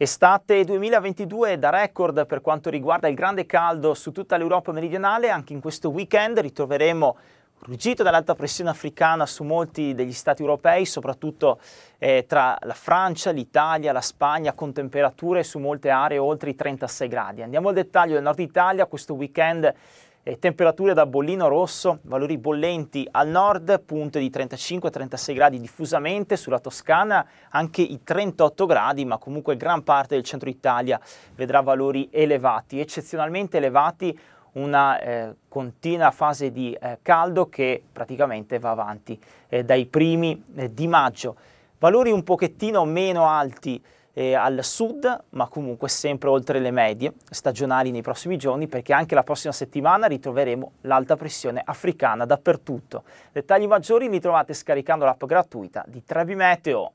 Estate 2022 da record per quanto riguarda il grande caldo su tutta l'Europa meridionale, anche in questo weekend ritroveremo ruggito dall'alta pressione africana su molti degli stati europei, soprattutto eh, tra la Francia, l'Italia, la Spagna, con temperature su molte aree oltre i 36 gradi. Andiamo al dettaglio del nord Italia, questo weekend eh, temperature da bollino rosso, valori bollenti al nord, punte di 35-36 gradi diffusamente, sulla Toscana anche i 38 gradi, ma comunque gran parte del centro Italia vedrà valori elevati, eccezionalmente elevati una eh, continua fase di eh, caldo che praticamente va avanti eh, dai primi eh, di maggio. Valori un pochettino meno alti eh, al sud, ma comunque sempre oltre le medie stagionali nei prossimi giorni, perché anche la prossima settimana ritroveremo l'alta pressione africana dappertutto. Dettagli maggiori li trovate scaricando l'app gratuita di Trebi Meteo.